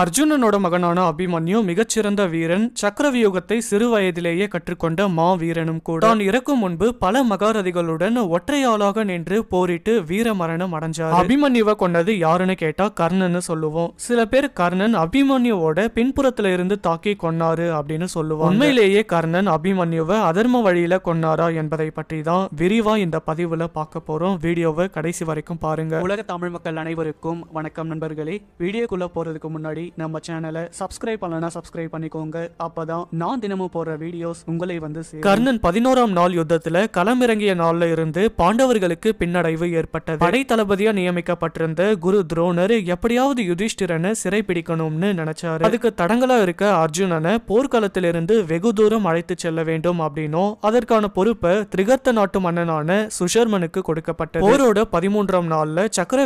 அர்ஜுனனோட மகனான அபிமன்யு மிகச்சிறந்த வீரன் சக்கரவியூகத்தை சிறு வயதிலேயே கற்றுக்கொண்ட மா வீரனும் கூட தான் இறக்கும் முன்பு பல மகாரதிகளுடன் ஒற்றையாளாக நின்று போரிட்டு வீர மரணம் அடைஞ்சார் அபிமன்யுவை கொண்டது யாருன்னு கேட்டா கர்ணன்னு சொல்லுவோம் சில பேர் கர்ணன் அபிமன்யுவோட பின்புறத்துல இருந்து தாக்கி கொன்னாரு அப்படின்னு சொல்லுவோம் உண்மையிலேயே கர்ணன் அபிமன்யுவை அதர்ம வழியில கொன்னாரா என்பதை பற்றி தான் விரிவா இந்த பதிவுல பார்க்க போறோம் வீடியோவை கடைசி வரைக்கும் பாருங்க உலக தமிழ் மக்கள் அனைவருக்கும் வணக்கம் நண்பர்களே வீடியோக்குள்ள போறதுக்கு முன்னாடி மாதிரி நம்ம சேனலை சப்ஸ்கிரைப் பண்ணலனா சப்ஸ்கிரைப் பண்ணிக்கோங்க அப்பதான் நான் தினமும் போற வீடியோஸ் உங்களை வந்து கர்ணன் பதினோராம் நாள் யுத்தத்துல களமிறங்கிய நாள்ல இருந்து பாண்டவர்களுக்கு பின்னடைவு ஏற்பட்டது படை தளபதியா நியமிக்கப்பட்டிருந்த குரு துரோணர் எப்படியாவது யுதிஷ்டிரனை சிறை பிடிக்கணும்னு நினைச்சாரு அதுக்கு தடங்களா இருக்க அர்ஜுனனை போர்க்களத்திலிருந்து வெகு தூரம் அழைத்து செல்ல வேண்டும் அப்படின்னும் அதற்கான பொறுப்பை திரிகர்த்த நாட்டு மன்னனான சுஷர்மனுக்கு கொடுக்கப்பட்டது போரோட பதிமூன்றாம் நாள்ல சக்கர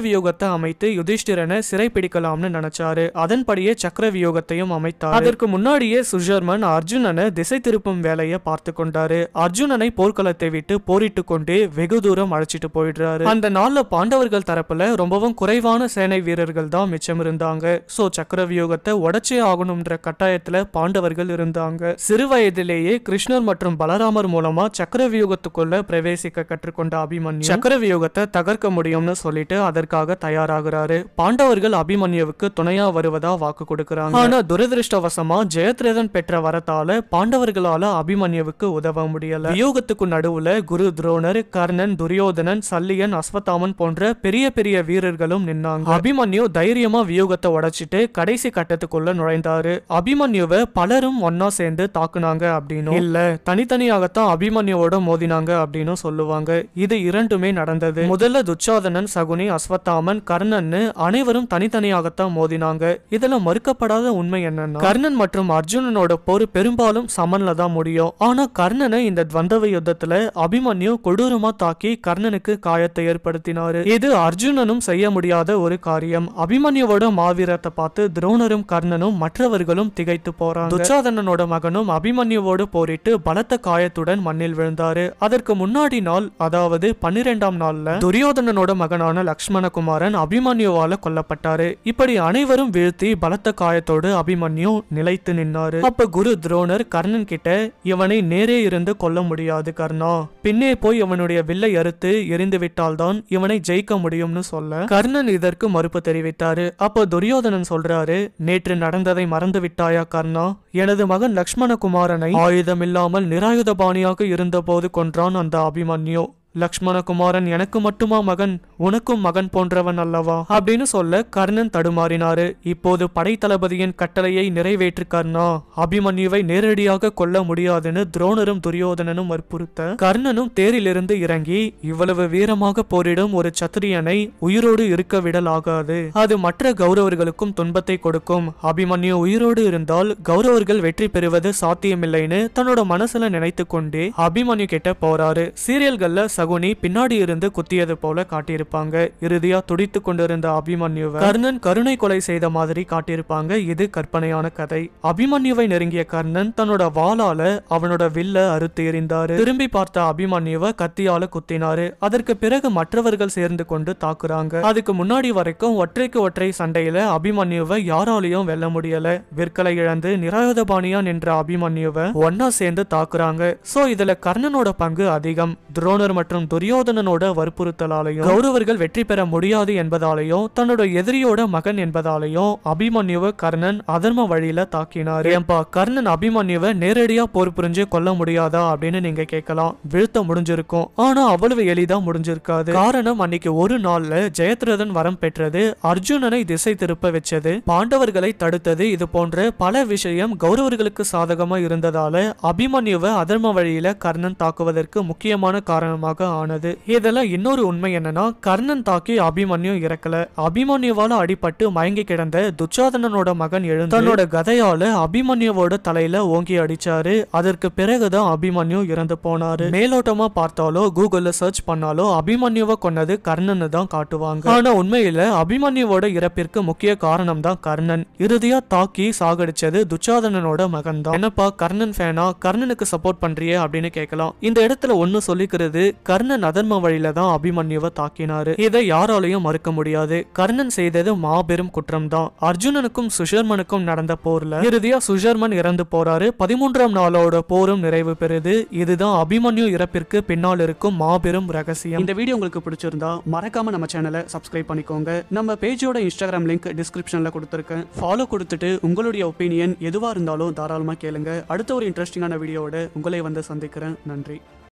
அமைத்து யுதிஷ்டிரனை சிறை பிடிக்கலாம்னு நினைச்சாரு அதன் அதன்படியே சக்கர வியோகத்தையும் அமைத்தார் அதற்கு முன்னாடியே சுஷர்மன் அர்ஜுனனை திசை திருப்பும் வேலையை பார்த்து கொண்டாரு அர்ஜுனனை போர்க்களத்தை விட்டு போரிட்டு கொண்டு வெகு தூரம் அழைச்சிட்டு போயிடுறாரு அந்த நாள்ல பாண்டவர்கள் தரப்புல ரொம்பவும் குறைவான சேனை வீரர்கள் தான் மிச்சம் இருந்தாங்க சோ சக்கர வியோகத்தை உடச்சே ஆகணும்ன்ற கட்டாயத்துல பாண்டவர்கள் இருந்தாங்க சிறு வயதிலேயே கிருஷ்ணர் மற்றும் பலராமர் மூலமா சக்கர வியோகத்துக்குள்ள பிரவேசிக்க கற்றுக்கொண்ட அபிமன்யு சக்கர வியூகத்தை தகர்க்க முடியும்னு சொல்லிட்டு அதற்காக தயாராகிறாரு பாண்டவர்கள் அபிமன்யுவுக்கு துணையா வருவதா வாக்கு கொடுக்கிறாங்க ஆனா துரதிருஷ்டவசமா ஜெயத்ரதன் பெற்ற வரத்தால பாண்டவர்களால அபிமன்யுவுக்கு உதவ முடியல வியோகத்துக்கு நடுவுல குரு துரோணர் கர்ணன் துரியோதனன் சல்லியன் அஸ்வத்தாமன் போன்ற பெரிய பெரிய வீரர்களும் நின்னாங்க அபிமன்யு தைரியமா வியூகத்தை உடைச்சிட்டு கடைசி கட்டத்துக்குள்ள நுழைந்தாரு அபிமன்யுவை பலரும் ஒன்னா சேர்ந்து தாக்குனாங்க அப்படின்னு இல்ல தனித்தனியாகத்தான் அபிமன்யுவோட மோதினாங்க அப்படின்னு சொல்லுவாங்க இது இரண்டுமே நடந்தது முதல்ல துச்சாதனன் சகுனி அஸ்வத்தாமன் கர்ணன் அனைவரும் தனித்தனியாகத்தான் மோதினாங்க இத இதுல மறுக்கப்படாத உண்மை என்னன்னா கர்ணன் மற்றும் அர்ஜுனனோட போர் பெரும்பாலும் சமன்ல தான் முடியும் ஆனா கர்ணனை இந்த துவந்தவ யுத்தத்துல அபிமன்யு கொடூரமா தாக்கி கர்ணனுக்கு காயத்தை ஏற்படுத்தினாரு இது அர்ஜுனனும் செய்ய முடியாத ஒரு காரியம் அபிமன்யுவோட மாவீரத்தை பார்த்து துரோணரும் கர்ணனும் மற்றவர்களும் திகைத்து போறாங்க துச்சாதனனோட மகனும் அபிமன்யுவோடு போரிட்டு பலத்த காயத்துடன் மண்ணில் விழுந்தாரு அதற்கு முன்னாடி நாள் அதாவது பன்னிரெண்டாம் நாள்ல துரியோதனனோட மகனான லக்ஷ்மணகுமாரன் அபிமன்யுவால கொல்லப்பட்டாரு இப்படி அனைவரும் வீழ்த்தி பலத்த காயத்தோடு அபிமன்யு நிலைத்து நின்னாரு அப்ப குரு துரோணர் கர்ணன் கிட்ட இவனை நேரே இருந்து கொல்ல முடியாது கர்ணா பின்னே போய் இவனுடைய வில்லை அறுத்து எரிந்து விட்டால்தான் இவனை ஜெயிக்க முடியும்னு சொல்ல கர்ணன் இதற்கு மறுப்பு தெரிவித்தாரு அப்ப துரியோதனன் சொல்றாரு நேற்று நடந்ததை மறந்து விட்டாயா கர்ணா எனது மகன் லக்ஷ்மணகுமாரனை ஆயுதமில்லாமல் நிராயுத பாணியாக இருந்தபோது கொன்றான் அந்த அபிமன்யு லக்ஷ்மணகுமாரன் எனக்கு மட்டுமா மகன் உனக்கும் மகன் போன்றவன் அல்லவா அப்படின்னு சொல்ல கர்ணன் தடுமாறினாரு இப்போது படைத்தளபதியின் கட்டளையை நிறைவேற்று கர்ணா அபிமன்யுவை நேரடியாக கொல்ல முடியாதுன்னு துரோணரும் துரியோதனனும் வற்புறுத்த கர்ணனும் தேரிலிருந்து இறங்கி இவ்வளவு வீரமாக போரிடும் ஒரு சத்திரியனை உயிரோடு இருக்க விடலாகாது அது மற்ற கௌரவர்களுக்கும் துன்பத்தை கொடுக்கும் அபிமன்யு உயிரோடு இருந்தால் கௌரவர்கள் வெற்றி பெறுவது சாத்தியமில்லைன்னு தன்னோட மனசுல நினைத்து கொண்டே அபிமன்யு கிட்ட போறாரு சீரியல்கள்ல சகுனி பின்னாடி இருந்து குத்தியது போல காட்டியிருப்பாங்க இறுதியா துடித்து கொண்டிருந்த அபிமன்யுவை கர்ணன் கருணை கொலை செய்த மாதிரி காட்டியிருப்பாங்க இது கற்பனையான கதை அபிமன்யுவை நெருங்கிய கர்ணன் தன்னோட வாளால அவனோட வில்ல அறுத்து எறிந்தாரு திரும்பி பார்த்த அபிமன்யுவை கத்தியால குத்தினாரு அதற்கு பிறகு மற்றவர்கள் சேர்ந்து கொண்டு தாக்குறாங்க அதுக்கு முன்னாடி வரைக்கும் ஒற்றைக்கு ஒற்றை சண்டையில அபிமன்யுவை யாராலையும் வெல்ல முடியல விற்கலை இழந்து நிராயுதபாணியா நின்ற அபிமன்யுவை ஒன்னா சேர்ந்து தாக்குறாங்க சோ இதுல கர்ணனோட பங்கு அதிகம் துரோணர் மற்றும் மற்றும் துரியோதனனோட வற்புறுத்தலாலையும் கௌரவர்கள் வெற்றி பெற முடியாது என்பதாலையும் தன்னோட எதிரியோட மகன் என்பதாலையும் அபிமன்யுவ கர்ணன் அதர்ம வழியில தாக்கினார் ஏன்பா கர்ணன் அபிமன்யுவ நேரடியா போர் புரிஞ்சு கொல்ல முடியாதா அப்படின்னு நீங்க கேட்கலாம் வீழ்த்த முடிஞ்சிருக்கும் ஆனா அவ்வளவு எளிதா முடிஞ்சிருக்காது காரணம் அன்னைக்கு ஒரு நாள்ல ஜெயத்ரதன் வரம் பெற்றது அர்ஜுனனை திசை திருப்ப வச்சது பாண்டவர்களை தடுத்தது இது போன்ற பல விஷயம் கௌரவர்களுக்கு சாதகமா இருந்ததால அபிமன்யுவ அதர்ம வழியில கர்ணன் தாக்குவதற்கு முக்கியமான காரணமாக ஆனது இதுல இன்னொரு உண்மை என்னன்னா கர்ணன் தாக்கி அபிமன்யு இறக்கல அபிமன்யுவால அடிபட்டு மயங்கி கிடந்த துச்சாதனனோட மகன் எழுந்து தன்னோட கதையால அபிமன்யுவோட தலையில ஓங்கி அடிச்சாரு அதற்கு பிறகுதான் அபிமன்யு இறந்து போனாரு மேலோட்டமா பார்த்தாலோ கூகுள்ல சர்ச் பண்ணாலோ அபிமன்யுவை கொன்னது கர்ணன் தான் காட்டுவாங்க ஆனா உண்மையில அபிமன்யுவோட இறப்பிற்கு முக்கிய காரணம் தான் கர்ணன் இறுதியா தாக்கி சாகடிச்சது துச்சாதனனோட மகன் தான் என்னப்பா கர்ணன் ஃபேனா கர்ணனுக்கு சப்போர்ட் பண்றியே அப்படின்னு கேட்கலாம் இந்த இடத்துல ஒன்னு சொல்லிக்கிறது கர்ணன் அதர்ம வழியில தான் அபிமன்யுவை தாக்கினாரு இதை யாராலையும் மறுக்க முடியாது கர்ணன் செய்தது மாபெரும் குற்றம் தான் அர்ஜுனனுக்கும் சுஷர்மனுக்கும் நடந்த போர்ல இறுதியா சுஷர்மன் இறந்து போறாரு பதிமூன்றாம் நாளோட போரும் நிறைவு பெறுது இதுதான் அபிமன்யு இறப்பிற்கு பின்னால் இருக்கும் மாபெரும் ரகசியம் இந்த வீடியோ உங்களுக்கு பிடிச்சிருந்தா மறக்காம நம்ம சேனலை சப்ஸ்கிரைப் பண்ணிக்கோங்க நம்ம பேஜோட இன்ஸ்டாகிராம் லிங்க் டிஸ்கிரிப்ஷன்ல கொடுத்துருக்கேன் ஃபாலோ கொடுத்துட்டு உங்களுடைய ஒப்பீனியன் எதுவா இருந்தாலும் தாராளமா கேளுங்க அடுத்த ஒரு இன்ட்ரெஸ்டிங்கான வீடியோவோட உங்களை வந்து சந்திக்கிறேன் நன்றி